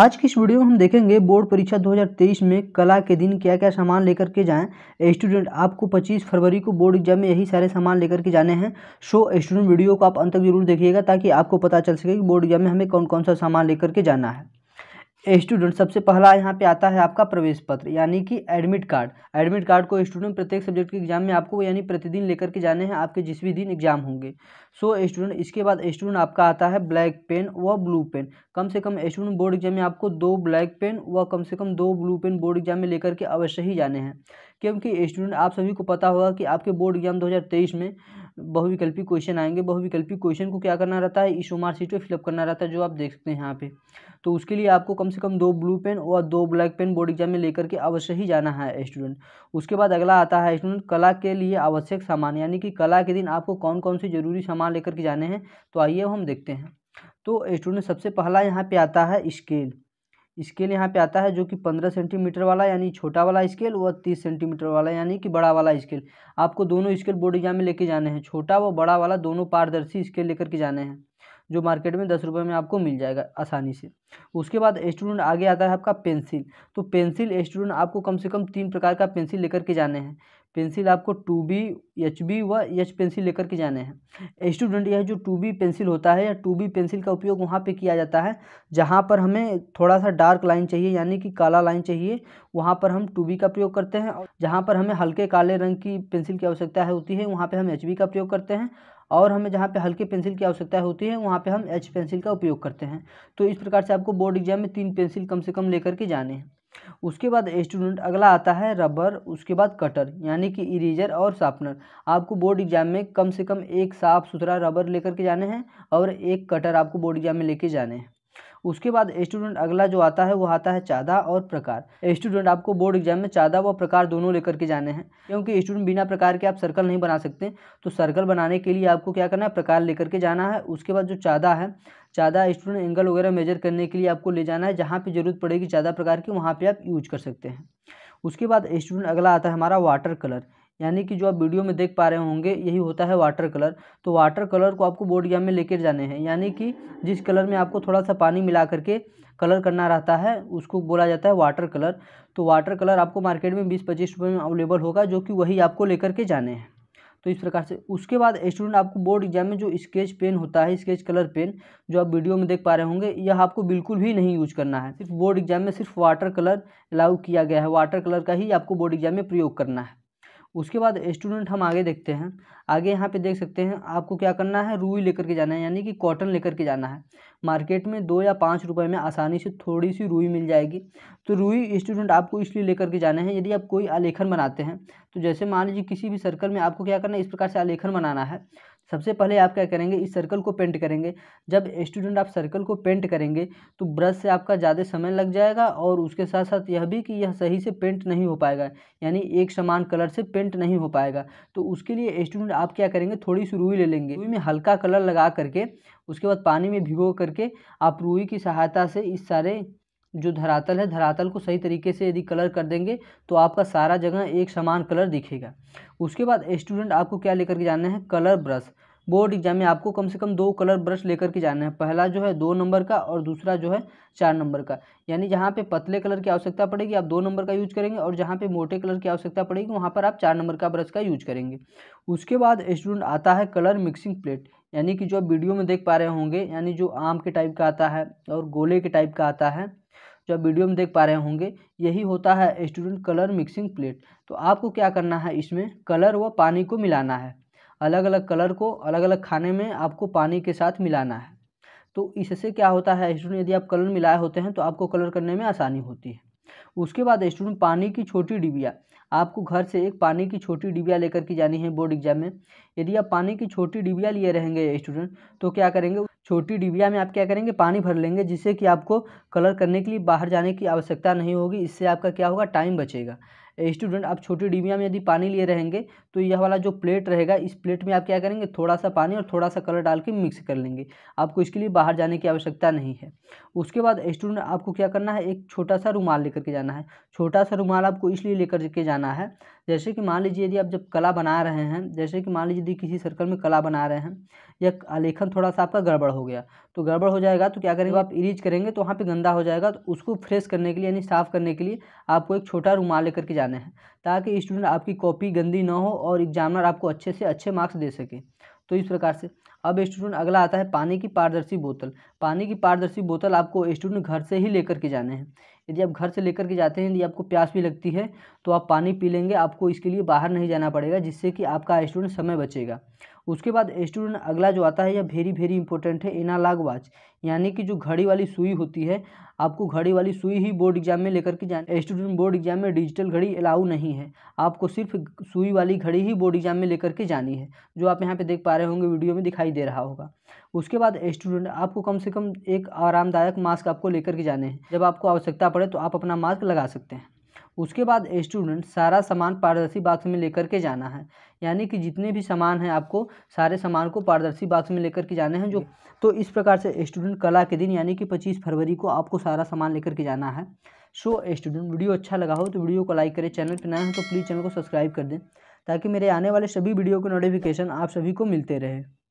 आज की इस वीडियो में हम देखेंगे बोर्ड परीक्षा 2023 में कला के दिन क्या क्या सामान लेकर के जाएं स्टूडेंट आपको 25 फरवरी को बोर्ड एग्जाम में यही सारे सामान लेकर के जाने हैं सो स्टूडेंट वीडियो को आप अंत तक जरूर देखिएगा ताकि आपको पता चल सके कि बोर्ड एग्जाम में हमें कौन कौन सा सामान लेकर के जाना है स्टूडेंट सबसे पहला यहाँ पे आता है आपका प्रवेश पत्र यानी कि एडमिट कार्ड एडमिट कार्ड को स्टूडेंट प्रत्येक सब्जेक्ट के एग्जाम में आपको यानी प्रतिदिन लेकर के जाने हैं आपके जिस भी दिन एग्जाम होंगे सो so, स्टूडेंट इसके बाद स्टूडेंट आपका आता है ब्लैक पेन व ब्लू पेन कम से कम स्टूडेंट बोर्ड एग्जाम में आपको दो ब्लैक पेन व कम से कम दो ब्लू पेन बोर्ड एग्जाम में लेकर के अवश्य ही जाने हैं क्योंकि स्टूडेंट आप सभी को पता होगा कि आपके बोर्ड एग्जाम 2023 में बहुविकल्पी क्वेश्चन आएंगे बहुविकल्पी क्वेश्चन को क्या करना रहता है ईशोमार सीट पर फिलअप करना रहता है जो आप देख सकते हैं यहाँ पे तो उसके लिए आपको कम से कम दो ब्लू पेन और दो ब्लैक पेन बोर्ड एग्जाम में लेकर के अवश्य ही जाना है स्टूडेंट उसके बाद अगला आता है स्टूडेंट कला के लिए आवश्यक सामान यानी कि कला के दिन आपको कौन कौन से जरूरी सामान लेकर के जाने हैं तो आइए हम देखते हैं तो स्टूडेंट सबसे पहला यहाँ पर आता है स्केल स्केल यहाँ पे आता है जो कि पंद्रह सेंटीमीटर वाला यानी छोटा वाला स्केल व तीस सेंटीमीटर वाला यानी कि बड़ा वाला स्केल आपको दोनों स्केल बोर्ड एग्जाम में लेके जाने हैं छोटा व बड़ा वाला दोनों पारदर्शी स्केल लेकर के जाने हैं जो मार्केट में दस रुपये में आपको मिल जाएगा आसानी से उसके बाद स्टूडेंट आगे आता है आपका पेंसिल तो पेंसिल स्टूडेंट आपको कम से कम तीन प्रकार का पेंसिल लेकर के जाने हैं पेंसिल आपको टू बी एच बी व एच पेंसिल लेकर के जाने हैं स्टूडेंट यह जो टू बी पेंसिल होता है या टू बी पेंसिल का उपयोग वहाँ पे किया जाता है जहाँ पर हमें थोड़ा सा डार्क लाइन चाहिए यानी कि काला लाइन चाहिए वहाँ पर हम टू बी का प्रयोग करते हैं जहाँ पर हमें हल्के काले रंग की पेंसिल की आवश्यकता होती है वहाँ पर हम एच का प्रयोग करते हैं और हमें जहाँ पे हल्के पेंसिल की आवश्यकता होती है वहाँ पे हम एच पेंसिल का उपयोग करते हैं तो इस प्रकार से आपको बोर्ड एग्जाम में तीन पेंसिल कम से कम लेकर के जाने हैं उसके बाद स्टूडेंट अगला आता है रबर उसके बाद कटर यानी कि इरेजर और शार्पनर आपको बोर्ड एग्जाम में कम से कम एक साफ़ सुथरा रबर लेकर के जाने हैं और एक कटर आपको बोर्ड एग्जाम में लेके जाने हैं उसके बाद स्टूडेंट अगला जो आता है वो आता है चादा और प्रकार स्टूडेंट आपको बोर्ड एग्जाम में चादा व प्रकार दोनों लेकर के जाने हैं क्योंकि स्टूडेंट बिना प्रकार के आप सर्कल नहीं बना सकते तो सर्कल बनाने के लिए आपको क्या करना है प्रकार लेकर के जाना है उसके बाद जो चादा है ज़्यादा स्टूडेंट एंगल वगैरह मेजर करने के लिए आपको ले जाना है जहाँ पे जरूरत पड़ेगी ज़्यादा प्रकार की वहाँ पे आप यूज कर सकते हैं उसके बाद स्टूडेंट अगला आता है हमारा वाटर कलर यानी कि जो आप वीडियो में देख पा रहे होंगे यही होता है वाटर कलर तो वाटर कलर को आपको बोर्ड गेम में लेकर जाने हैं यानी कि जिस कलर में आपको थोड़ा सा पानी मिला करके कलर करना रहता है उसको बोला जाता है वाटर कलर तो वाटर कलर आपको मार्केट में बीस पच्चीस रुपये में अवेलेबल होगा जो कि वही आपको लेकर के जाने हैं तो इस प्रकार से उसके बाद स्टूडेंट आपको बोर्ड एग्जाम में जो स्केच पेन होता है स्केच कलर पेन जो आप वीडियो में देख पा रहे होंगे यह आपको बिल्कुल भी नहीं यूज करना है सिर्फ बोर्ड एग्जाम में सिर्फ वाटर कलर अलाउ किया गया है वाटर कलर का ही आपको बोर्ड एग्जाम में प्रयोग करना है उसके बाद स्टूडेंट हम आगे देखते हैं आगे यहाँ पे देख सकते हैं आपको क्या करना है रुई लेकर के जाना है यानी कि कॉटन लेकर के जाना है मार्केट में दो या पाँच रुपए में आसानी से थोड़ी सी रुई मिल जाएगी तो रुई स्टूडेंट आपको इसलिए लेकर के जाना है यदि आप कोई आलेखन बनाते हैं तो जैसे मान लीजिए किसी भी सर्कल में आपको क्या करना है इस प्रकार से आलेखन बनाना है सबसे पहले आप क्या करेंगे इस सर्कल को पेंट करेंगे जब स्टूडेंट आप सर्कल को पेंट करेंगे तो ब्रश से आपका ज़्यादा समय लग जाएगा और उसके साथ साथ यह भी कि यह सही से पेंट नहीं हो पाएगा यानी एक समान कलर से पेंट नहीं हो पाएगा तो उसके लिए स्टूडेंट आप क्या करेंगे थोड़ी सी रुई ले लेंगे रुई में हल्का कलर लगा करके उसके बाद पानी में भिगो करके आप रुई की सहायता से इस सारे जो धरातल है धरातल को सही तरीके से यदि कलर कर देंगे तो आपका सारा जगह एक समान कलर दिखेगा उसके बाद स्टूडेंट आपको क्या लेकर के जाना है कलर ब्रश बोर्ड एग्जाम में आपको कम से कम दो कलर ब्रश लेकर के जाना है पहला जो है दो नंबर का और दूसरा जो है चार नंबर का यानी जहाँ पे पतले कलर की आवश्यकता पड़ेगी आप दो नंबर का यूज करेंगे और जहाँ पे मोटे कलर की आवश्यकता पड़ेगी वहाँ पर आप चार नंबर का ब्रश का यूज करेंगे उसके बाद स्टूडेंट आता है कलर मिक्सिंग प्लेट यानी कि जो आप वीडियो में देख पा रहे होंगे यानी जो आम के टाइप का आता है और गोले के टाइप का आता है जो वीडियो में देख पा रहे होंगे यही होता है स्टूडेंट कलर मिक्सिंग प्लेट तो आपको क्या करना है इसमें कलर व पानी को मिलाना है अलग अलग कलर को अलग अलग खाने में आपको पानी के साथ मिलाना है तो इससे क्या होता है स्टूडेंट यदि आप कलर मिलाए होते हैं तो आपको कलर करने में आसानी होती है उसके बाद स्टूडेंट पानी की छोटी डिबिया आपको घर से एक पानी की छोटी डिबिया लेकर के जानी है बोर्ड एग्जाम में यदि आप पानी की छोटी डिबिया लिए रहेंगे स्टूडेंट तो क्या करेंगे छोटी डिबिया में आप क्या करेंगे पानी भर लेंगे जिससे कि आपको कलर करने के लिए बाहर जाने की आवश्यकता नहीं होगी इससे आपका क्या होगा टाइम बचेगा स्टूडेंट आप छोटी डिबिया में यदि पानी लिए रहेंगे तो यह वाला जो प्लेट रहेगा इस प्लेट में आप क्या करेंगे थोड़ा सा पानी और थोड़ा सा कलर डाल के मिक्स कर लेंगे आपको इसके लिए बाहर जाने की आवश्यकता नहीं है उसके बाद स्टूडेंट आपको क्या करना है एक छोटा सा रुमाल लेकर के जाना है छोटा सा रुमाल आपको इसलिए लेकर के जाना है जैसे कि मान लीजिए यदि आप जब कला बना रहे हैं जैसे कि मान लीजिए यदि किसी सर्कल में कला बना रहे हैं या आलेखन थोड़ा सा आपका गड़बड़ हो गया तो गड़बड़ हो जाएगा तो क्या करेंगे आप इरीज करेंगे तो वहाँ पर गंदा हो जाएगा तो उसको फ्रेश करने के लिए यानी साफ़ करने के लिए आपको एक छोटा रुमाल लेकर के जाना है ताकि स्टूडेंट आपकी कॉपी गंदी ना हो और एग्जामिनर आपको अच्छे से अच्छे मार्क्स दे सके तो इस प्रकार से अब स्टूडेंट अगला आता है पानी की पारदर्शी बोतल पानी की पारदर्शी बोतल आपको स्टूडेंट घर से ही लेकर के जाने हैं यदि आप घर से लेकर के जाते हैं यदि आपको प्यास भी लगती है तो आप पानी पी लेंगे आपको इसके लिए बाहर नहीं जाना पड़ेगा जिससे कि आपका स्टूडेंट समय बचेगा उसके बाद स्टूडेंट अगला जो आता है यह वेरी वेरी इंपॉर्टेंट है एनालाग वॉच यानी कि जो घड़ी वाली सुई होती है आपको घड़ी वाली सुई ही बोर्ड एग्जाम में लेकर के जाना स्टूडेंट बोर्ड एग्जाम में डिजिटल घड़ी अलाउ नहीं है आपको सिर्फ सुई वाली घड़ी ही बोर्ड एग्जाम में लेकर के जानी है जो आप यहाँ पे देख पा रहे होंगे वीडियो में दिखाई दे रहा होगा उसके बाद स्टूडेंट आपको कम से कम एक आरामदायक मास्क आपको लेकर के जाने हैं जब आपको आवश्यकता पड़े तो आप अपना मास्क लगा सकते हैं उसके बाद स्टूडेंट सारा सामान पारदर्शी बाक्स में लेकर के जाना है यानी कि जितने भी सामान हैं आपको सारे सामान को पारदर्शी बाक्स में लेकर के जाने हैं जो तो इस प्रकार से स्टूडेंट कला के दिन यानी कि पच्चीस फरवरी को आपको सारा सामान लेकर के जाना है सो स्टूडेंट वीडियो अच्छा लगा हो तो वीडियो को लाइक करें चैनल पर नए हो तो प्लीज़ चैनल को सब्सक्राइब कर दें ताकि मेरे आने वाले सभी वीडियो के नोटिफिकेशन आप सभी को मिलते रहे